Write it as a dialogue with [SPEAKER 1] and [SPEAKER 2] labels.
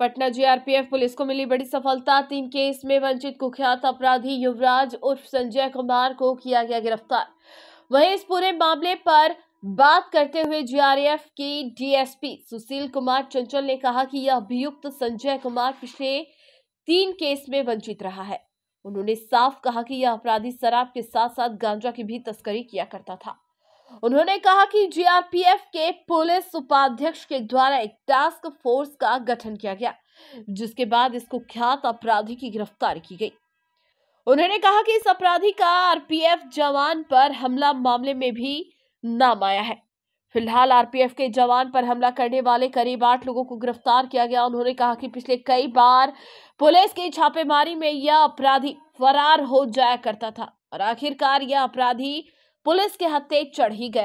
[SPEAKER 1] Patna GRPF police को मिली बड़ी सफलता तीन केस में वंचित कुख्यात अपराधी युवराज उर्फ संजय कुमार को किया गया गिरफ्तार वहीं इस पूरे मामले पर बात करते हुए जीआरएफ के डीएसपी सुशील कुमार चंचल ने कहा कि यह अभियुक्त संजय कुमार पिछले तीन केस में वंचित रहा है उन्होंने साफ कहा कि यह अपराधी शराब के साथ साथ गांजा की भी तस्करी किया करता था उन्होंने कहा कि जीआरपीएफ के पुलिस उपाध्यक्ष के द्वारा एक टास्क फोर्स का गठन किया गया जिसके बाद इसको ख्यात अपराधी की गिरफ्तारी की गई उन्होंने कहा कि इस अपराधी का आरपीएफ जवान पर हमला मामले में भी नाम आया है फिलहाल आरपीएफ के जवान पर हमला करने वाले करीब आठ लोगों को गिरफ्तार किया गया उन्होंने कहा कि पिछले कई बार पुलिस की छापेमारी में यह अपराधी फरार हो जाया करता था और आखिरकार यह अपराधी पुलिस के हत्थे चढ़ ही गया